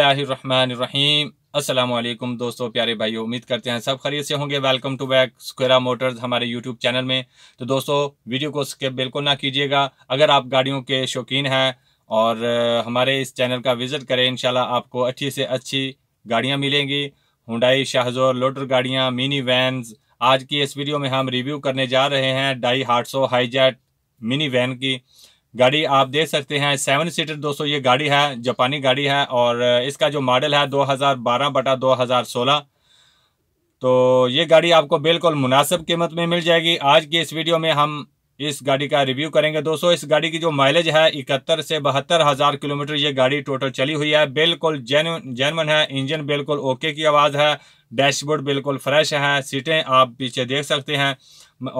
असलम दोस्तों प्यारे भाई उम्मीद करते हैं सब खरीद से होंगे वेलकम टू बैक स्क्वेरा मोटर्स हमारे यूट्यूब चैनल में तो दोस्तों वीडियो को स्किप बिल्कुल ना कीजिएगा अगर आप गाड़ियों के शौकीन हैं और हमारे इस चैनल का विज़िट करें इनशाला आपको अच्छी से अच्छी गाड़ियाँ मिलेंगी हुडाई शाहजोर लोटर गाड़ियाँ मिनी वैन आज की इस वीडियो में हम रिव्यू करने जा रहे हैं Daihatsu Hijet mini van की गाड़ी आप देख सकते हैं सेवन सीटर दोस्तों ये गाड़ी है जापानी गाड़ी है और इसका जो मॉडल है 2012 बटा 2016 तो ये गाड़ी आपको बिल्कुल मुनासिब कीमत में मिल जाएगी आज की इस वीडियो में हम इस गाड़ी का रिव्यू करेंगे दोस्तों इस गाड़ी की जो माइलेज है इकहत्तर से बहत्तर हज़ार किलोमीटर ये गाड़ी टोटल चली हुई है बिल्कुल जेन जैन, है इंजन बिल्कुल ओके की आवाज़ है डैशबोर्ड बिल्कुल फ्रेश है सीटें आप पीछे देख सकते हैं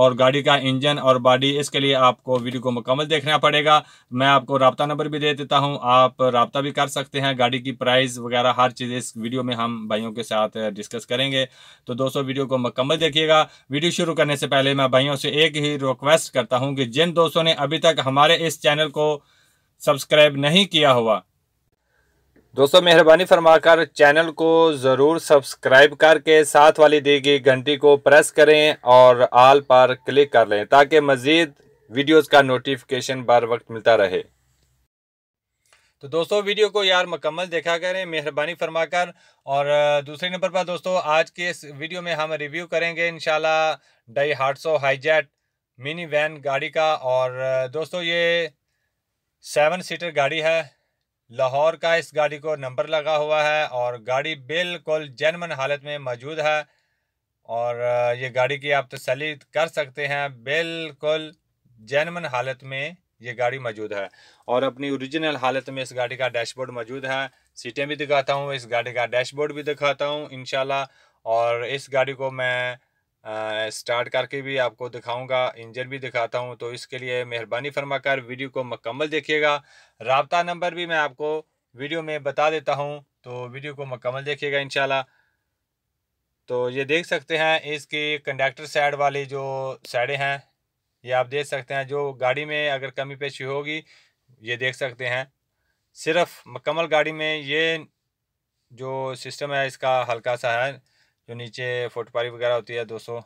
और गाड़ी का इंजन और बॉडी इसके लिए आपको वीडियो को मुकम्मल देखना पड़ेगा मैं आपको रबता नंबर भी दे देता हूं आप रबता भी कर सकते हैं गाड़ी की प्राइस वगैरह हर चीज़ इस वीडियो में हम भाइयों के साथ डिस्कस करेंगे तो दोस्तों वीडियो को मुकम्मल देखिएगा वीडियो शुरू करने से पहले मैं भाइयों से एक ही रिक्वेस्ट करता हूँ कि जिन दोस्तों ने अभी तक हमारे इस चैनल को सब्सक्राइब नहीं किया हुआ दोस्तों मेहरबानी फरमाकर चैनल को ज़रूर सब्सक्राइब करके साथ वाली दी गई घंटी को प्रेस करें और आल पर क्लिक कर लें ताकि मज़ीद वीडियोस का नोटिफिकेशन बार वक्त मिलता रहे तो दोस्तों वीडियो को यार मुकम्मल देखा करें मेहरबानी फरमाकर और दूसरे नंबर पर दोस्तों आज के इस वीडियो में हम रिव्यू करेंगे इन शई हार्ट सो हाईजेट मिनी वैन गाड़ी का और दोस्तों ये सेवन सीटर गाड़ी है लाहौर का इस गाड़ी को नंबर लगा हुआ है और गाड़ी बिल्कुल जैनमन हालत में मौजूद है और ये गाड़ी की आप तसली कर सकते हैं बिल्कुल जैनमन हालत में ये गाड़ी मौजूद है और अपनी ओरिजिनल हालत में इस गाड़ी का डैशबोर्ड मौजूद है सीटें भी दिखाता हूँ इस गाड़ी का डैशबोर्ड भी दिखाता हूँ इन और इस गाड़ी को मैं स्टार्ट करके भी आपको दिखाऊंगा इंजन भी दिखाता हूं तो इसके लिए मेहरबानी फरमाकर वीडियो को मकम्मल देखिएगा रबता नंबर भी मैं आपको वीडियो में बता देता हूं तो वीडियो को मकम्मल देखिएगा इन तो ये देख सकते हैं इसकी कंडक्टर साइड वाली जो साइडें हैं ये आप देख सकते हैं जो गाड़ी में अगर कमी पेशी होगी ये देख सकते हैं सिर्फ मकमल गाड़ी में ये जो सिस्टम है इसका हल्का सा है जो नीचे फुटपारी वगैरह होती है दोस्तों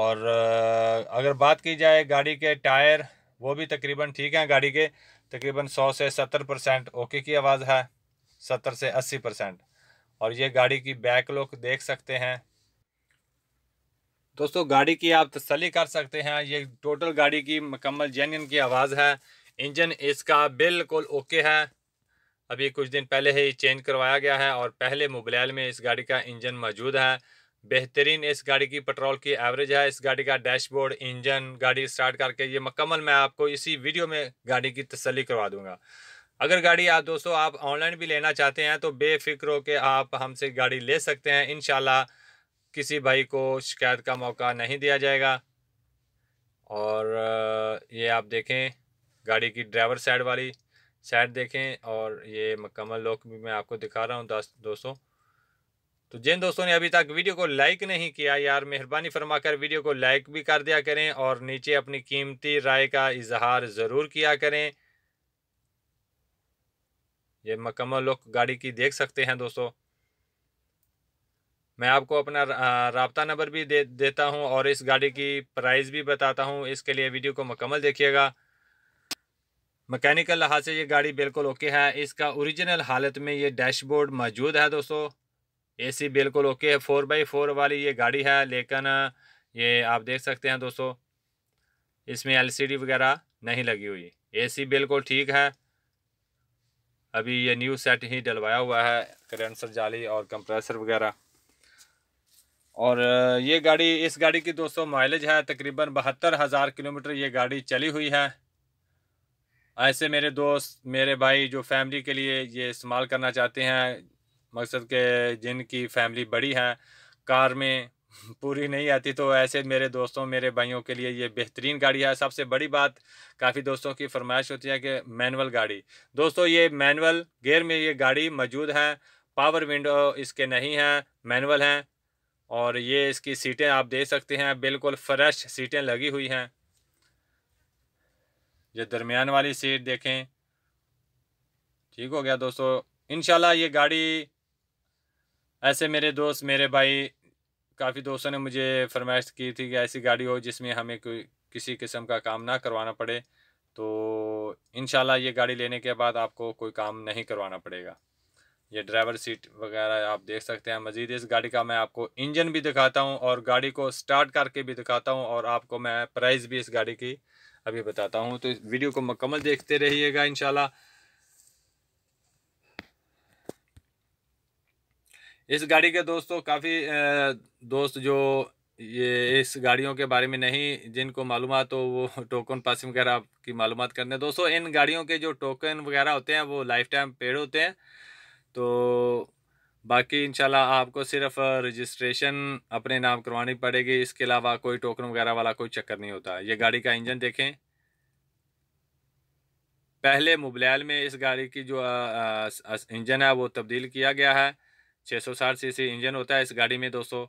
और अगर बात की जाए गाड़ी के टायर वो भी तकरीबन ठीक हैं गाड़ी के तकरीबन सौ से सत्तर परसेंट ओके की आवाज़ है सत्तर से अस्सी परसेंट और ये गाड़ी की बैक लुक देख सकते हैं दोस्तों गाड़ी की आप तसली कर सकते हैं ये टोटल गाड़ी की मकम्मल जेन की आवाज़ है इंजन इसका बिल्कुल ओके है अभी कुछ दिन पहले ही चेंज करवाया गया है और पहले मोबलैल में इस गाड़ी का इंजन मौजूद है बेहतरीन इस गाड़ी की पेट्रोल की एवरेज है इस गाड़ी का डैशबोर्ड इंजन गाड़ी स्टार्ट करके ये मकमल मैं आपको इसी वीडियो में गाड़ी की तसली करवा दूंगा अगर गाड़ी आप दोस्तों आप ऑनलाइन भी लेना चाहते हैं तो बेफिक्र होकर आप हमसे गाड़ी ले सकते हैं इन किसी भाई को शिकायत का मौका नहीं दिया जाएगा और ये आप देखें गाड़ी की ड्राइवर साइड वाली सेट देखें और ये मकमल लुक भी मैं आपको दिखा रहा हूँ दोस्तों तो जिन दोस्तों ने अभी तक वीडियो को लाइक नहीं किया यार मेहरबानी फरमाकर वीडियो को लाइक भी कर दिया करें और नीचे अपनी कीमती राय का इजहार ज़रूर किया करें ये मकम्मल लुक गाड़ी की देख सकते हैं दोस्तों मैं आपको अपना रबता नंबर भी दे देता हूँ और इस गाड़ी की प्राइस भी बताता हूँ इसके लिए वीडियो को मकमल देखिएगा मैकेनिकल लिहाज से ये गाड़ी बिल्कुल ओके है इसका ओरिजिनल हालत में ये डैशबोर्ड मौजूद है दोस्तों एसी बिल्कुल ओके है फोर बाई फोर वाली ये गाड़ी है लेकिन ये आप देख सकते हैं दोस्तों इसमें एलसीडी वगैरह नहीं लगी हुई एसी बिल्कुल ठीक है अभी ये न्यू सेट ही डलवाया हुआ है करेंसर जाली और कंप्रेसर वगैरह और ये गाड़ी इस गाड़ी की दोस्तों माइलेज है तकरीबन बहत्तर हज़ार किलोमीटर ये गाड़ी चली हुई है ऐसे मेरे दोस्त मेरे भाई जो फैमिली के लिए ये इस्तेमाल करना चाहते हैं मकसद के जिनकी फैमिली बड़ी है कार में पूरी नहीं आती तो ऐसे मेरे दोस्तों मेरे भाइयों के लिए ये बेहतरीन गाड़ी है सबसे बड़ी बात काफ़ी दोस्तों की फरमाइश होती है कि मैनुअल गाड़ी दोस्तों ये मैनुअल गेयर में ये गाड़ी मौजूद है पावर विंडो इसके नहीं हैं मैनुअल हैं और ये इसकी सीटें आप देख सकते हैं बिल्कुल फ्रेश सीटें लगी हुई हैं ये दरमियान वाली सीट देखें ठीक हो गया दोस्तों इनशाला ये गाड़ी ऐसे मेरे दोस्त मेरे भाई काफ़ी दोस्तों ने मुझे फरमाइश की थी कि ऐसी गाड़ी हो जिसमें हमें कोई किसी किस्म का काम ना करवाना पड़े तो इनशाला ये गाड़ी लेने के बाद आपको कोई काम नहीं करवाना पड़ेगा ये ड्राइवर सीट वगैरह आप देख सकते हैं मज़ीद इस गाड़ी का मैं आपको इंजन भी दिखाता हूँ और गाड़ी को स्टार्ट करके भी दिखाता हूँ और आपको मैं प्राइस भी इस गाड़ी की अभी बताता हूँ तो इस वीडियो को मुकम्मल देखते रहिएगा इनशाला इस गाड़ी के दोस्तों काफ़ी दोस्त जो ये इस गाड़ियों के बारे में नहीं जिनको मालूम तो वो टोकन पास वगैरह की मालूम करने दोस्तों इन गाड़ियों के जो टोकन वगैरह होते हैं वो लाइफ टाइम पेड होते हैं तो बाकी इंशाल्लाह आपको सिर्फ रजिस्ट्रेशन अपने नाम करवानी पड़ेगी इसके अलावा कोई टोकन वगैरह वाला कोई चक्कर नहीं होता ये गाड़ी का इंजन देखें पहले मुबलैल में इस गाड़ी की जो इंजन है वो तब्दील किया गया है 660 सीसी इंजन होता है इस गाड़ी में दोस्तों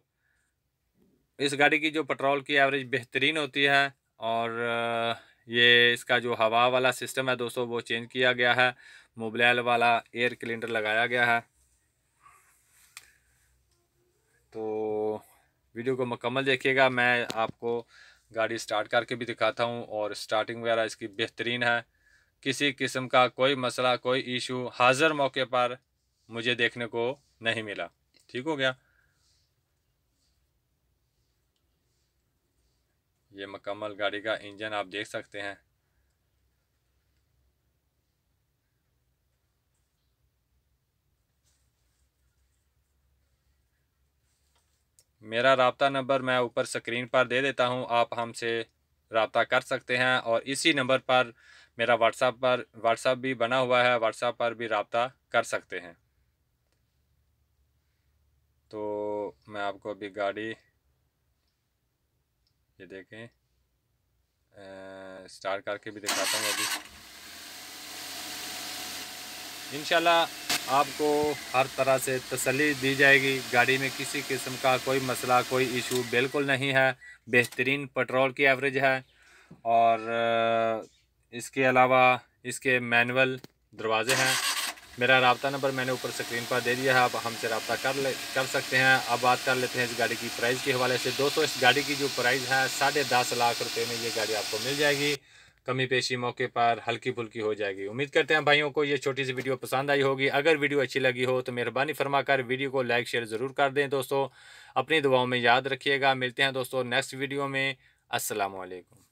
इस गाड़ी की जो पेट्रोल की एवरेज बेहतरीन होती है और ये इसका जो हवा वाला सिस्टम है दोस्तों वो चेंज किया गया है मोबाइल वाला एयर क्लिनर लगाया गया है तो वीडियो को मुकम्मल देखिएगा मैं आपको गाड़ी स्टार्ट करके भी दिखाता हूँ और स्टार्टिंग वगैरह इसकी बेहतरीन है किसी किस्म का कोई मसला कोई इशू हाजिर मौके पर मुझे देखने को नहीं मिला ठीक हो गया ये मकम्मल गाड़ी का इंजन आप देख सकते हैं मेरा रबता नंबर मैं ऊपर स्क्रीन पर दे देता हूँ आप हमसे रबता कर सकते हैं और इसी नंबर पर मेरा व्हाट्सएप पर व्हाट्सएप भी बना हुआ है व्हाट्सएप पर भी रबता कर सकते हैं तो मैं आपको अभी गाड़ी ये देखें आ, स्टार करके भी दिखाता हूँ अभी इन आपको हर तरह से तसली दी जाएगी गाड़ी में किसी किस्म का कोई मसला कोई इशू बिल्कुल नहीं है बेहतरीन पेट्रोल की एवरेज है और इसके अलावा इसके मैनुअल दरवाज़े हैं मेरा रबता नंबर मैंने ऊपर स्क्रीन पर दे दिया है आप हमसे रबता कर ले कर सकते हैं अब बात कर लेते हैं इस गाड़ी की प्राइस के हवाले से दोस्तों इस गाड़ी की जो प्राइस है साढ़े दस लाख रुपये में ये गाड़ी आपको मिल जाएगी कमी पेशी मौके पर हल्की फुल्की हो जाएगी उम्मीद करते हैं भाइयों को ये छोटी सी वीडियो पसंद आई होगी अगर वीडियो अच्छी लगी हो तो मेहरबानी फरमाकर वीडियो को लाइक शेयर ज़रूर कर दें दोस्तों अपनी दुआओं में याद रखिएगा मिलते हैं दोस्तों नेक्स्ट वीडियो में असलकम